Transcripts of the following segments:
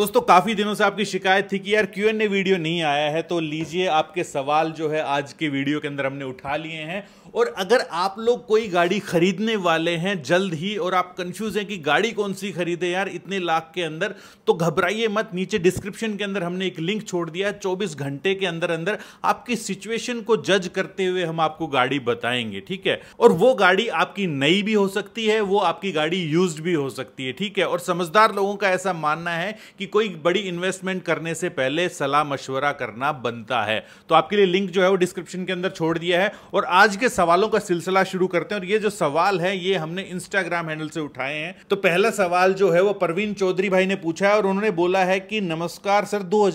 दोस्तों काफ़ी दिनों से आपकी शिकायत थी कि यार क्यू एन ए वीडियो नहीं आया है तो लीजिए आपके सवाल जो है आज के वीडियो के अंदर हमने उठा लिए हैं और अगर आप लोग कोई गाड़ी खरीदने वाले हैं जल्द ही और आप कंफ्यूज हैं कि गाड़ी कौन सी खरीदे यार इतने लाख के अंदर तो घबराइए मत नीचे डिस्क्रिप्शन के अंदर हमने एक लिंक छोड़ दिया है चौबीस घंटे के अंदर अंदर आपकी सिचुएशन को जज करते हुए हम आपको गाड़ी बताएंगे ठीक है और वो गाड़ी आपकी नई भी हो सकती है वो आपकी गाड़ी यूज भी हो सकती है ठीक है और समझदार लोगों का ऐसा मानना है कि कोई बड़ी इन्वेस्टमेंट करने से पहले सलाह मशवरा करना बनता है तो आपके लिए लिंक जो है वो डिस्क्रिप्शन के अंदर छोड़ दिया है और आज के सवालों का सिलसिला शुरू करते हैं और ये जो सवाल है ये हमने इंस्टाग्राम हैंडल से उठाए हैं तो पहला सवाल जो है वो परवीन चौधरी भाई ने पूछा है और उन्होंने बोला है कि नमस्कार सर दो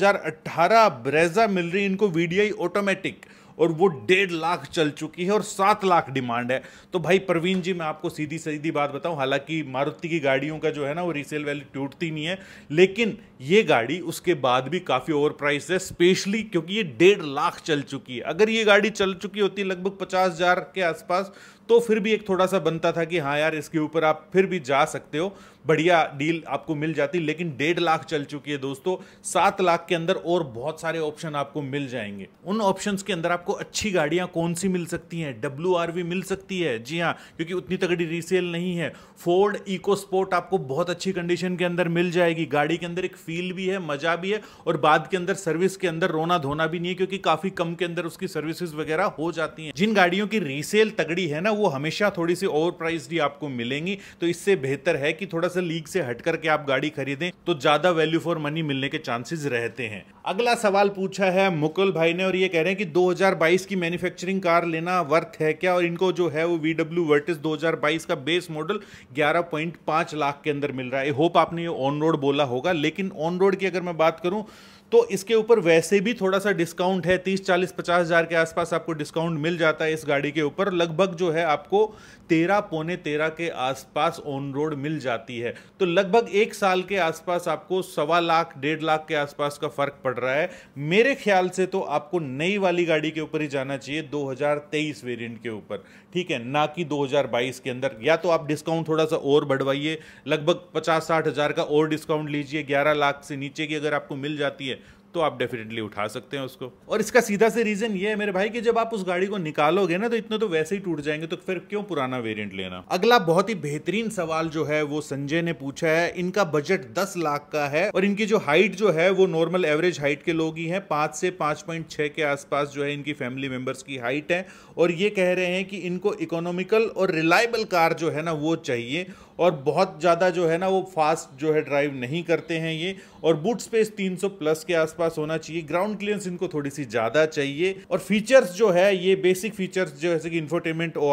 ब्रेजा मिल रही इनको वीडियो ऑटोमेटिक और वो डेढ़ लाख चल चुकी है और सात लाख डिमांड है तो भाई प्रवीण जी मैं आपको सीधी सीधी बात बताऊं हालांकि मारुति की गाड़ियों का जो है ना वो रीसेल वैल्यू टूटती नहीं है लेकिन ये गाड़ी उसके बाद भी काफ़ी ओवर प्राइस है स्पेशली क्योंकि ये डेढ़ लाख चल चुकी है अगर ये गाड़ी चल चुकी होती लगभग पचास हज़ार के आसपास तो फिर भी एक थोड़ा सा बनता था कि हाँ यार इसके ऊपर आप फिर भी जा सकते हो बढ़िया डील आपको मिल जाती लेकिन डेढ़ लाख चल चुकी है दोस्तों सात लाख के अंदर और बहुत सारे ऑप्शन आपको मिल जाएंगे उन ऑप्शंस के अंदर आपको अच्छी गाड़ियां कौन सी मिल सकती हैं डब्ल्यू मिल सकती है जी हाँ क्योंकि उतनी तगड़ी रीसेल नहीं है फोर्ड इको स्पोर्ट आपको बहुत अच्छी कंडीशन के अंदर मिल जाएगी गाड़ी के अंदर एक फील भी है मजा भी है और बाद के अंदर सर्विस के अंदर रोना धोना भी नहीं है क्योंकि काफी कम के अंदर उसकी सर्विसेज वगैरह हो जाती हैं जिन गाड़ियों की रीसेल तगड़ी है ना वो हमेशा थोड़ी सी ओवर प्राइस ही आपको मिलेंगी तो इससे बेहतर है कि थोड़ा सा लीक से हट करके आप गाड़ी खरीदें तो ज़्यादा वैल्यू फॉर मनी मिलने के चांसेस रहते हैं अगला सवाल पूछा है मुकुल भाई ने और ये कह रहे हैं कि 2022 की मैन्युफैक्चरिंग कार लेना वर्थ है क्या और इनको जो है वो वी डब्ल्यू वर्टिस 2022 का बेस मॉडल 11.5 लाख के अंदर मिल रहा है आई होप आपने ये ऑन रोड बोला होगा लेकिन ऑन रोड की अगर मैं बात करूं तो इसके ऊपर वैसे भी थोड़ा सा डिस्काउंट है तीस चालीस पचास हज़ार के आसपास आपको डिस्काउंट मिल जाता है इस गाड़ी के ऊपर लगभग जो है आपको तेरह पौने तेरह के आसपास ऑन रोड मिल जाती है तो लगभग एक साल के आसपास आपको सवा लाख डेढ़ लाख के आसपास का फ़र्क पड़ रहा है मेरे ख्याल से तो आपको नई वाली गाड़ी के ऊपर ही जाना चाहिए 2023 वेरिएंट के ऊपर ठीक है ना कि 2022 के अंदर या तो आप डिस्काउंट थोड़ा सा और बढ़वाइए लगभग पचास साठ हज़ार का और डिस्काउंट लीजिए ग्यारह लाख से नीचे की अगर आपको मिल जाती है तो आप डेफिनेटली उठा सकते हैं उसको और इसका सीधा से रीज़न ये है मेरे भाई कि जब आप उस गाड़ी को निकालोगे ना तो इतने तो वैसे ही टूट जाएंगे तो फिर क्यों पुराना वेरिएंट लेना अगला बहुत ही बेहतरीन सवाल जो है वो संजय ने पूछा है इनका बजट दस लाख का है और इनकी जो हाइट जो है वो नॉर्मल एवरेज हाइट के लोग ही है पांच से पांच के आसपास जो है इनकी फैमिली मेंबर्स की हाइट है और ये कह रहे हैं कि इनको इकोनॉमिकल और रिलायबल कार जो है ना वो चाहिए और बहुत ज़्यादा जो है ना वो फास्ट जो है ड्राइव नहीं करते हैं ये और बूट स्पेस 300 प्लस के आसपास पास होना चाहिए ग्राउंड क्लियरेंस इनको थोड़ी सी ज़्यादा चाहिए और फीचर्स जो है ये बेसिक फीचर्स जो जैसे कि इन्फोटेनमेंट ओ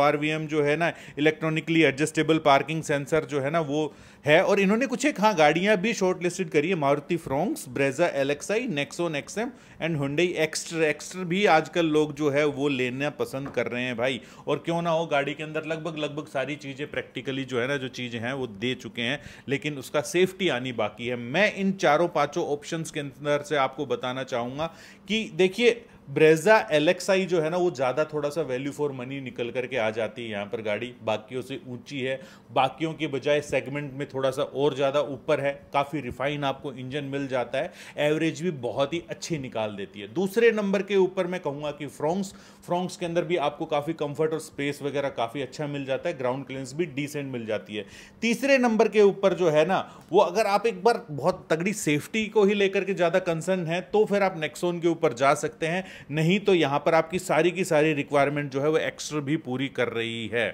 जो है ना इलेक्ट्रॉनिकली एडजस्टेबल पार्किंग सेंसर जो है ना वो है और इन्होंने कुछ एक हाँ गाड़ियाँ भी शॉर्ट लिस्टेड करी है मारुति फ्रोंक्स ब्रेजा एलेक्साई Nexon XM and Hyundai Exter Exter भी आजकल लोग जो है वो लेना पसंद कर रहे हैं भाई और क्यों ना हो गाड़ी के अंदर लगभग लगभग सारी चीज़ें प्रैक्टिकली जो है ना जो चीज़ें हैं वो दे चुके हैं लेकिन उसका सेफ्टी आनी बाकी है मैं इन चारों पाँचों ऑप्शन के अंदर से आपको बताना चाहूँगा कि देखिए ब्रेजा एलेक्साई जो है ना वो ज़्यादा थोड़ा सा वैल्यू फॉर मनी निकल करके आ जाती है यहाँ पर गाड़ी बाकियों से ऊंची है बाकियों के बजाय सेगमेंट में थोड़ा सा और ज़्यादा ऊपर है काफ़ी रिफाइन आपको इंजन मिल जाता है एवरेज भी बहुत ही अच्छी निकाल देती है दूसरे नंबर के ऊपर मैं कहूँगा कि फ्रोंक्स फ्रोंक्स के अंदर भी आपको काफ़ी कंफर्ट और स्पेस वगैरह काफ़ी अच्छा मिल जाता है ग्राउंड क्लियरेंस भी डिसेंट मिल जाती है तीसरे नंबर के ऊपर जो है ना वो अगर आप एक बार बहुत तगड़ी सेफ्टी को ही लेकर के ज़्यादा कंसर्न है तो फिर आप नेक्सोन के ऊपर जा सकते हैं नहीं तो यहाँ पर आपकी सारी की सारी रिक्वायरमेंट जो है वो एक्स्ट्रा भी पूरी कर रही है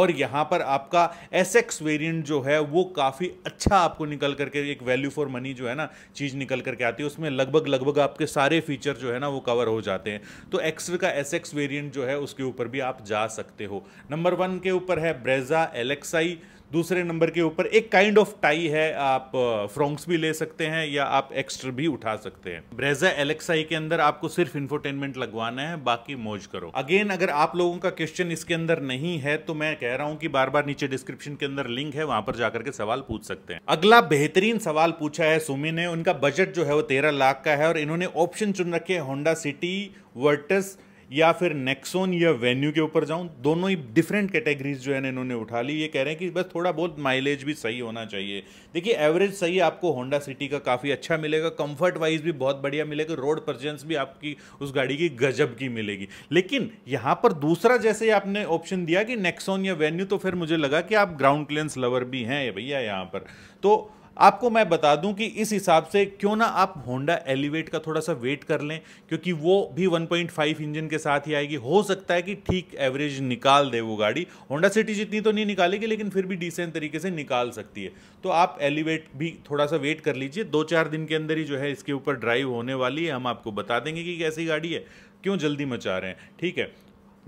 और यहाँ पर आपका एस एक्स वेरियंट जो है वो काफ़ी अच्छा आपको निकल करके एक वैल्यू फॉर मनी जो है ना चीज़ निकल करके आती है उसमें लगभग लगभग आपके सारे फीचर जो है ना वो कवर हो जाते हैं तो एक्स्ट्रा का एस एक्स वेरियंट जो है उसके ऊपर भी आप जा सकते हो नंबर वन के ऊपर है ब्रेजा एलेक्साई दूसरे नंबर के ऊपर एक काइंड ऑफ टाई है आप फ्रॉन्क्स भी ले सकते हैं या आप एक्स्ट्रा भी उठा सकते हैं ब्रेजा एलेक्साई के अंदर आपको सिर्फ इन्फोटेनमेंट लगवाना है बाकी मौज करो अगेन अगर आप लोगों का क्वेश्चन इसके अंदर नहीं है तो मैं कह रहा हूं कि बार बार नीचे डिस्क्रिप्शन के अंदर लिंक है वहां पर जाकर के सवाल पूछ सकते हैं अगला बेहतरीन सवाल पूछा है सुमी ने उनका बजट जो है वो तेरह लाख का है और इन्होंने ऑप्शन चुन रखे होंडा सिटी वर्टस या फिर नेक्सोन या वेन्यू के ऊपर जाऊं दोनों ही डिफरेंट कैटेगरीज जो है ना इन्होंने उठा ली ये कह रहे हैं कि बस थोड़ा बहुत माइलेज भी सही होना चाहिए देखिए एवरेज सही आपको होंडा सिटी का काफ़ी अच्छा मिलेगा कंफर्ट वाइज भी बहुत बढ़िया मिलेगा रोड परजेंस भी आपकी उस गाड़ी की गजब की मिलेगी लेकिन यहाँ पर दूसरा जैसे आपने ऑप्शन दिया कि नेक्सोन या वेन्यू तो फिर मुझे लगा कि आप ग्राउंड क्लेंस लवर भी हैं भैया यहाँ पर तो आपको मैं बता दूं कि इस हिसाब से क्यों ना आप होंडा एलिवेट का थोड़ा सा वेट कर लें क्योंकि वो भी 1.5 इंजन के साथ ही आएगी हो सकता है कि ठीक एवरेज निकाल दे वो गाड़ी होंडा सिटी जितनी तो नहीं निकालेगी लेकिन फिर भी डिसेंट तरीके से निकाल सकती है तो आप एलिवेट भी थोड़ा सा वेट कर लीजिए दो चार दिन के अंदर ही जो है इसके ऊपर ड्राइव होने वाली है हम आपको बता देंगे कि कैसी गाड़ी है क्यों जल्दी मचा रहे हैं ठीक है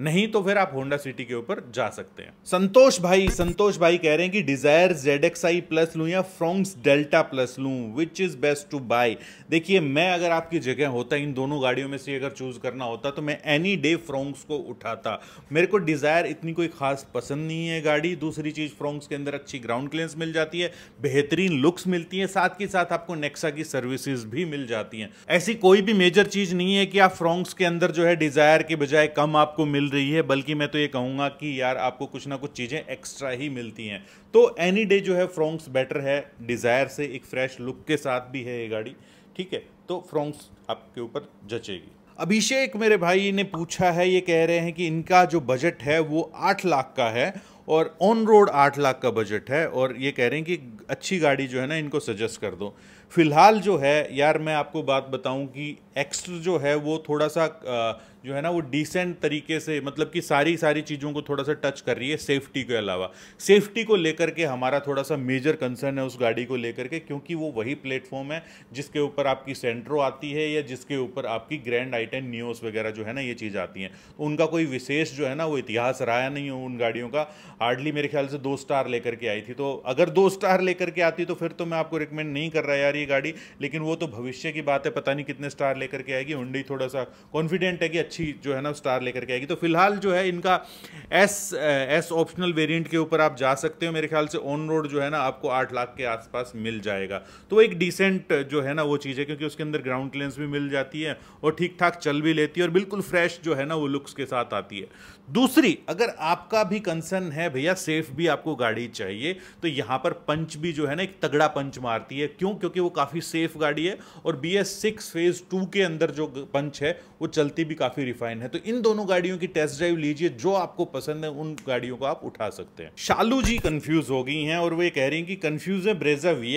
नहीं तो फिर आप होंडा सिटी के ऊपर जा सकते हैं संतोष भाई संतोष भाई कह रहे हैं कि Dzire Z X I plus लू या फ्रोंक्स डेल्टा प्लस लू which is best to buy देखिए मैं अगर आपकी जगह होता इन दोनों गाड़ियों में से अगर चूज़ करना होता तो मैं एनी डे फ्रोंक्स को उठाता मेरे को डिज़ायर इतनी कोई खास पसंद नहीं है गाड़ी दूसरी चीज़ फ्रोंक्स के अंदर अच्छी ग्राउंड क्लियरेंस मिल जाती है बेहतरीन लुक्स मिलती है साथ के साथ आपको नेक्सा की सर्विसेज भी मिल जाती हैं ऐसी कोई भी मेजर चीज़ नहीं है कि आप फ्रोंक्स के अंदर जो है डिज़ायर के बजाय कम आपको मिल रही है बल्कि मैं तो ये कहूँगा कि यार आपको कुछ ना कुछ चीज़ें एक्स्ट्रा ही मिलती हैं तो एनी डे जो है फ्रोंक्स बेटर है डिज़ायर से एक फ्रेश लुक के साथ भी है ये गाड़ी ठीक है तो फ्रोंक्स आपके ऊपर जचेगी अभिषेक मेरे भाई ने पूछा है ये कह रहे हैं कि इनका जो बजट है वो आठ लाख का है और ऑन रोड आठ लाख का बजट है और ये कह रहे हैं कि अच्छी गाड़ी जो है ना इनको सजेस्ट कर दो फ़िलहाल जो है यार मैं आपको बात बताऊं कि एक्स्ट्रा जो है वो थोड़ा सा जो है ना वो डिसेंट तरीके से मतलब कि सारी सारी चीज़ों को थोड़ा सा टच कर रही है सेफ्टी के अलावा सेफ्टी को लेकर के हमारा थोड़ा सा मेजर कंसर्न है उस गाड़ी को लेकर के क्योंकि वो वही प्लेटफॉर्म है जिसके ऊपर आपकी सेंट्रो आती है या जिसके ऊपर आपकी ग्रैंड आई न्यूज़ वगैरह जो है ना ये चीज़ आती हैं तो उनका कोई विशेष जो है ना वो इतिहास रहा नहीं हो उन गाड़ियों का हार्डली मेरे ख्याल से दो स्टार लेकर के आई थी तो अगर दो स्टार लेकर के आती तो फिर तो मैं आपको रिकमेंड नहीं कर रहा यार रही है गाड़ी लेकिन वो तो भविष्य की बात है पता नहीं कितने स्टार लेकर के आएगी हुंडई थोड़ा सा कॉन्फिडेंट है कि अच्छी जो है ना स्टार लेकर के आएगी तो फिलहाल जो है इनका एस एस ऑप्शनल वेरियंट के ऊपर आप जा सकते हो मेरे ख्याल से ऑन रोड जो है ना आपको आठ लाख के आसपास मिल जाएगा तो एक डिसेंट जो है ना वो चीज़ है क्योंकि उसके अंदर ग्राउंड क्लियरेंस भी मिल जाती है और ठीक ठाक चल भी लेती है और बिल्कुल फ्रेश जो है ना वो लुक्स के साथ आती है दूसरी अगर आपका भी कंसर्न है भैया सेफ भी आपको गाड़ी चाहिए तो यहां पर पंच भी जो है ना एक तगड़ा पंच मारती है क्यों क्योंकि वो वो काफ़ी सेफ गाड़ी है और B S six phase two के अंदर जो पंच है वो चलती भी काफ़ी रिफाइन है तो इन दोनों गाड़ियों की टेस्ट ड्राइव लीजिए जो आपको पसंद है उन गाड़ियों को आप उठा सकते हैं शालू जी कन्फ्यूज़ हो गई हैं और वो ये कह रही हैं कि कन्फ्यूज़ है ब्रेजा वी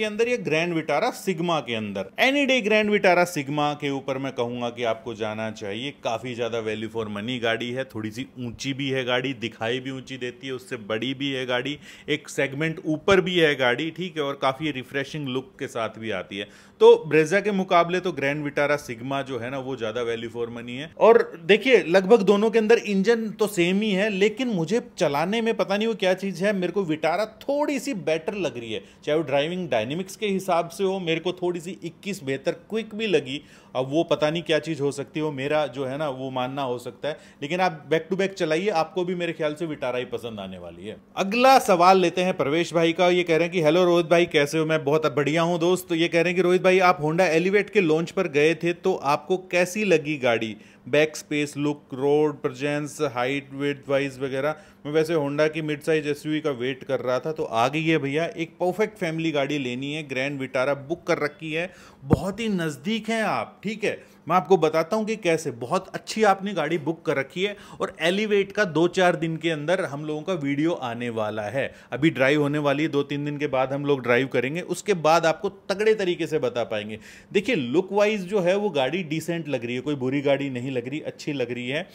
के अंदर या ग्रैंड विटारा सिग्मा के अंदर any day Grand Vitara Sigma के ऊपर मैं कहूँगा कि आपको जाना चाहिए काफ़ी ज़्यादा वैल्यू फॉर मनी गाड़ी है थोड़ी सी ऊँची भी है गाड़ी दिखाई भी ऊँची देती है उससे बड़ी भी है गाड़ी एक सेगमेंट ऊपर भी है गाड़ी ठीक है और काफ़ी रिफ्रेशिंग लुक के साथ भी आती है तो ब्रेजा के मुकाबले तो ग्रैंड विटारा सिग्मा जो है ना वो ज़्यादा वैल्यू फॉर मनी है और देखिए लगभग दोनों के अंदर इंजन तो सेम ही है लेकिन मुझे चलाने में पता नहीं वो क्या चीज़ है मेरे को विटारा थोड़ी सी बेटर लग रही है चाहे वो ड्राइविंग डायनेमिक्स के हिसाब से हो मेरे को थोड़ी सी इक्कीस बेहतर क्विक भी लगी अब वो पता नहीं क्या चीज़ हो सकती है मेरा जो है ना वो मानना हो सकता है लेकिन आप बैक टू बैक चलाइए आपको भी मेरे ख्याल से विटारा ही पसंद आने वाली है अगला सवाल लेते हैं प्रवेश भाई का ये कह रहे हैं कि हेलो रोहित भाई कैसे हो मैं बहुत बढ़िया हूं दोस्त ये कह रहे हैं कि रोहित भाई आप होंडा एलिवेट के लॉन्च पर गए थे तो आपको कैसी लगी गाड़ी back space look road presence height weight wise वगैरह मैं वैसे होंडा की मिड साइज एस का वेट कर रहा था तो आ गई है भैया एक परफेक्ट फैमिली गाड़ी लेनी है ग्रैंड विटारा बुक कर रखी है बहुत ही नज़दीक हैं आप ठीक है मैं आपको बताता हूँ कि कैसे बहुत अच्छी आपने गाड़ी बुक कर रखी है और एलिवेट का दो चार दिन के अंदर हम लोगों का वीडियो आने वाला है अभी ड्राइव होने वाली है दो तीन दिन के बाद हम लोग ड्राइव करेंगे उसके बाद आपको तगड़े तरीके से बता पाएंगे देखिए लुक वाइज जो है वो गाड़ी डिसेंट लग रही है कोई बुरी गाड़ी नहीं लग लग रही अच्छी लग रही है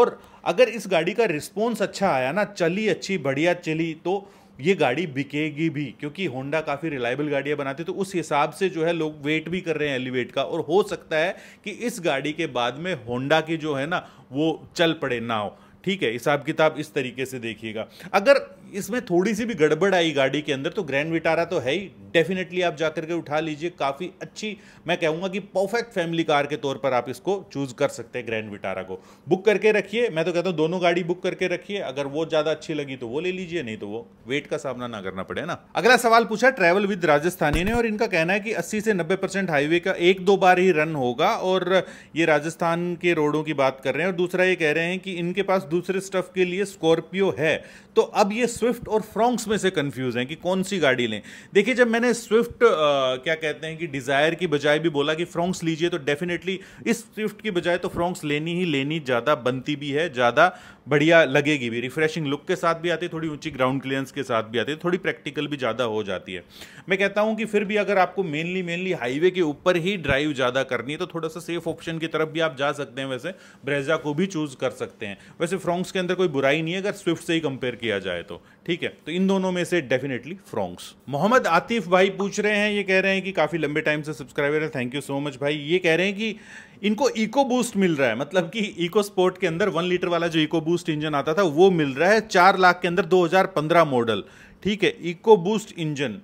और अगर इस गाड़ी का रिस्पॉन्स अच्छा आया ना चली अच्छी बढ़िया चली तो ये गाड़ी बिकेगी भी क्योंकि होंडा काफ़ी रिलायबल गाड़ियाँ बनाती है तो उस हिसाब से जो है लोग वेट भी कर रहे हैं एलिवेट का और हो सकता है कि इस गाड़ी के बाद में होंडा की जो है ना वो चल पड़े ना हो ठीक है हिसाब किताब इस तरीके से देखिएगा अगर इसमें थोड़ी सी भी गड़बड़ आई गाड़ी के अंदर तो ग्रैंड विटारा तो है ही डेफिनेटली आप जाकर के उठा लीजिए काफ़ी अच्छी मैं कहूँगा कि परफेक्ट फैमिली कार के तौर पर आप इसको चूज कर सकते हैं ग्रैंड विटारा को बुक करके रखिए मैं तो कहता हूँ दोनों गाड़ी बुक करके रखिए अगर वो ज़्यादा अच्छी लगी तो वो ले लीजिए नहीं तो वो वेट का सामना ना करना पड़े ना अगला सवाल पूछा ट्रैवल विद राजस्थानी ने और इनका कहना है कि अस्सी से नब्बे हाईवे का एक दो बार ही रन होगा और ये राजस्थान के रोडों की बात कर रहे हैं और दूसरा ये कह रहे हैं कि इनके पास दूसरे स्टफ के लिए स्कॉर्पियो है तो अब ये स्विफ्ट और फ्रॉन्क्स में से कंफ्यूज हैं कि कौन सी गाड़ी लें देखिए जब मैंने स्विफ्ट क्या कहते हैं कि डिज़ायर की बजाय भी बोला कि फ्रॉन्क्स लीजिए तो डेफिनेटली इस स्विफ्ट की बजाय तो फ्रॉन्क्स लेनी ही लेनी ज़्यादा बनती भी है ज़्यादा बढ़िया लगेगी भी रिफ्रेशिंग लुक के साथ भी आती है थोड़ी ऊंची ग्राउंड क्लियरेंस के साथ भी आती है थोड़ी प्रैक्टिकल भी ज़्यादा हो जाती है मैं कहता हूँ कि फिर भी अगर आपको मेनली मेनली हाईवे के ऊपर ही ड्राइव ज़्यादा करनी है तो थोड़ा सा सेफ ऑप्शन की तरफ भी आप जा सकते हैं वैसे ब्रेजा को भी चूज़ कर सकते हैं वैसे फ्रॉन्क्स के अंदर कोई बुराई नहीं है अगर स्विफ्ट से ही कंपेयर किया जाए तो ठीक है तो इन दोनों में से डेफिनेटली फ्रॉन्ग्स मोहम्मद आतिफ भाई पूछ रहे हैं ये कह रहे हैं कि काफ़ी लंबे टाइम से सब्सक्राइबर है थैंक यू सो मच भाई ये कह रहे हैं कि इनको इको बूस्ट मिल रहा है मतलब कि इको स्पोर्ट के अंदर वन लीटर वाला जो इको बूस्ट इंजन आता था वो मिल रहा है चार लाख के अंदर दो मॉडल ठीक है इको बूस्ट इंजन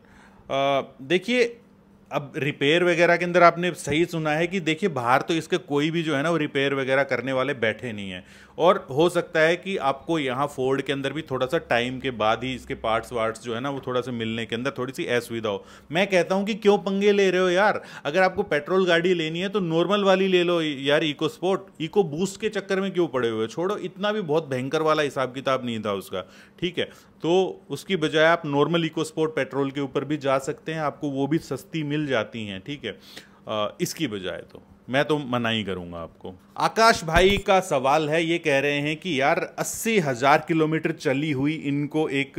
देखिए अब रिपेयर वगैरह के अंदर आपने सही सुना है कि देखिए बाहर तो इसके कोई भी जो है ना वो रिपेयर वगैरह करने वाले बैठे नहीं हैं और हो सकता है कि आपको यहाँ फोर्ड के अंदर भी थोड़ा सा टाइम के बाद ही इसके पार्ट्स वार्ट्स जो है ना वो थोड़ा सा मिलने के अंदर थोड़ी सी असुविधा हो मैं कहता हूँ कि क्यों पंगे ले रहे हो यार अगर आपको पेट्रोल गाड़ी लेनी है तो नॉर्मल वाली ले लो यार इको स्पोर्ट इको बूस्ट के चक्कर में क्यों पड़े हुए छोड़ो इतना भी बहुत भयंकर वाला हिसाब किताब नहीं था उसका ठीक है तो उसकी बजाय आप नॉर्मल इको स्पोर्ट पेट्रोल के ऊपर भी जा सकते हैं आपको वो भी सस्ती मिल मिल जाती हैं ठीक है आ, इसकी बजाय तो मैं तो मना ही करूंगा आपको आकाश भाई का सवाल है ये कह रहे हैं कि यार अस्सी हजार किलोमीटर चली हुई इनको एक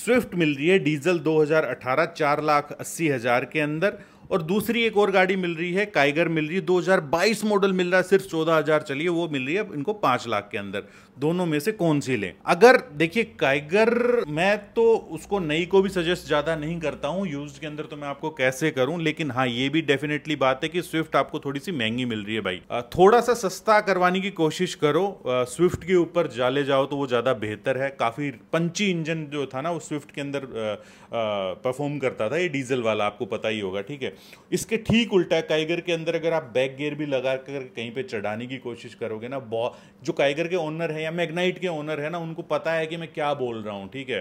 स्विफ्ट मिल रही है डीजल 2018 चार लाख अस्सी हजार के अंदर और दूसरी एक और गाड़ी मिल रही है काइगर मिल रही है 2022 मॉडल मिल रहा है सिर्फ 14000 चलिए वो मिल रही है इनको पांच लाख के अंदर दोनों में से कौन सी लें अगर देखिए काइगर मैं तो उसको नई को भी सजेस्ट ज़्यादा नहीं करता हूं यूज के अंदर तो मैं आपको कैसे करूं लेकिन हाँ ये भी डेफिनेटली बात है कि स्विफ्ट आपको थोड़ी सी महंगी मिल रही है भाई थोड़ा सा सस्ता करवाने की कोशिश करो स्विफ्ट के ऊपर जाले जाओ तो वो ज़्यादा बेहतर है काफ़ी पंची इंजन जो था ना वो स्विफ्ट के अंदर परफॉर्म करता था ये डीजल वाला आपको पता ही होगा ठीक है इसके ठीक उल्टा काइगर के अंदर अगर आप बैक गेयर भी लगा कर कहीं पे चढ़ाने की कोशिश करोगे ना बहुत जो काइगर के ओनर है या मैग्नाइट के ओनर है ना उनको पता है कि मैं क्या बोल रहा हूँ ठीक है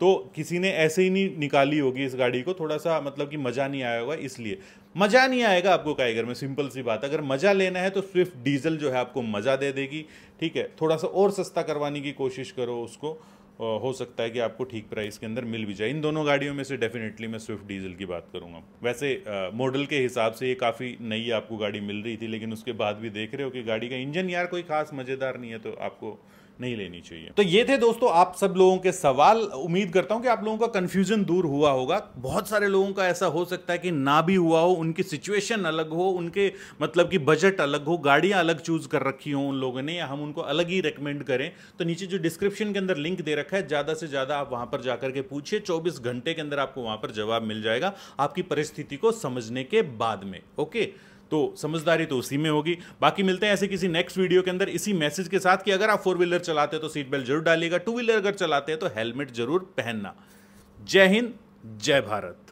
तो किसी ने ऐसे ही नहीं निकाली होगी इस गाड़ी को थोड़ा सा मतलब कि मज़ा नहीं आया होगा इसलिए मज़ा नहीं आएगा आपको काइगर में सिंपल सी बात अगर मज़ा लेना है तो स्विफ्ट डीजल जो है आपको मज़ा दे देगी ठीक है थोड़ा सा और सस्ता करवाने की कोशिश करो उसको हो सकता है कि आपको ठीक प्राइस के अंदर मिल भी जाए इन दोनों गाड़ियों में से डेफिनेटली मैं स्विफ्ट डीजल की बात करूंगा वैसे मॉडल के हिसाब से ये काफ़ी नई आपको गाड़ी मिल रही थी लेकिन उसके बाद भी देख रहे हो कि गाड़ी का इंजन यार कोई खास मज़ेदार नहीं है तो आपको नहीं लेनी चाहिए तो ये थे दोस्तों आप सब लोगों के सवाल उम्मीद करता हूं कि आप लोगों का कन्फ्यूजन दूर हुआ होगा बहुत सारे लोगों का ऐसा हो सकता है कि ना भी हुआ हो उनकी सिचुएशन अलग हो उनके मतलब कि बजट अलग हो गाड़ियाँ अलग चूज़ कर रखी हो उन लोगों ने या हम उनको अलग ही रिकमेंड करें तो नीचे जो डिस्क्रिप्शन के अंदर लिंक दे रखा है ज़्यादा से ज़्यादा आप वहाँ पर जाकर के पूछिए चौबीस घंटे के अंदर आपको वहाँ पर जवाब मिल जाएगा आपकी परिस्थिति को समझने के बाद में ओके तो समझदारी तो उसी में होगी बाकी मिलते हैं ऐसे किसी नेक्स्ट वीडियो के अंदर इसी मैसेज के साथ कि अगर आप फोर व्हीलर चलाते हैं तो सीट बेल्ट जरूर डालिएगा टू व्हीलर अगर चलाते हैं तो हेलमेट जरूर पहनना जय हिंद जय भारत